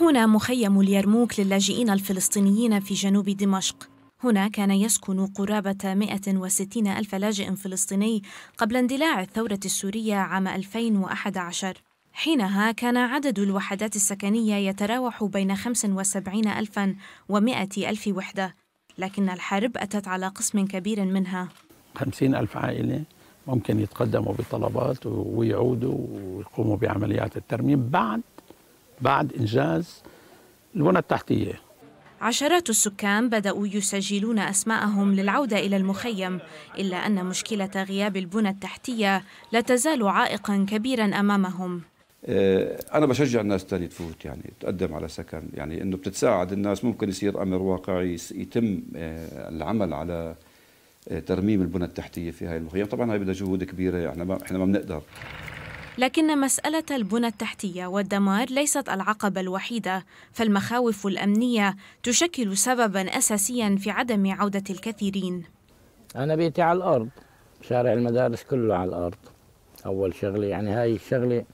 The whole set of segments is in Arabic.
هنا مخيم اليرموك للاجئين الفلسطينيين في جنوب دمشق هنا كان يسكن قرابة 160 ألف لاجئ فلسطيني قبل اندلاع الثورة السورية عام 2011 حينها كان عدد الوحدات السكنية يتراوح بين 75 ألفا و 100 ألف وحدة لكن الحرب أتت على قسم كبير منها 50 ألف عائلة ممكن يتقدموا بطلبات ويعودوا ويقوموا بعمليات الترميم بعد بعد إنجاز البنى التحتية عشرات السكان بدأوا يسجلون أسماءهم للعودة إلى المخيم إلا أن مشكلة غياب البنى التحتية لا تزال عائقا كبيرا أمامهم آه، أنا بشجع الناس تاني تفوت يعني تقدم على سكن يعني إنه بتتساعد الناس ممكن يصير أمر واقعي يتم آه، العمل على آه، ترميم البنى التحتية في هاي المخيم طبعا هاي بدها جهود كبيرة إحنا ما إحنا ما بنقدر لكن مسألة البنى التحتية والدمار ليست العقبة الوحيدة، فالمخاوف الأمنية تشكل سببا أساسيا في عدم عودة الكثيرين. أنا بيتي على الأرض، شارع المدارس كله على الأرض. أول شغلة يعني هاي الشغلة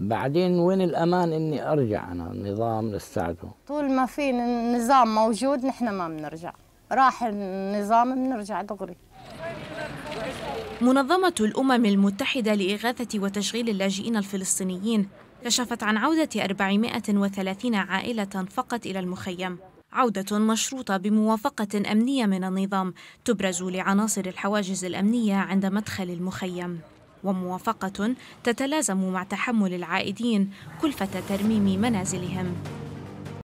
بعدين وين الأمان إني أرجع أنا النظام نستعده طول ما في نظام موجود نحن ما بنرجع راح النظام بنرجع دغري منظمة الأمم المتحدة لإغاثة وتشغيل اللاجئين الفلسطينيين كشفت عن عودة 430 عائلة فقط إلى المخيم عودة مشروطة بموافقة أمنية من النظام تبرز لعناصر الحواجز الأمنية عند مدخل المخيم وموافقة تتلازم مع تحمل العائدين كلفة ترميم منازلهم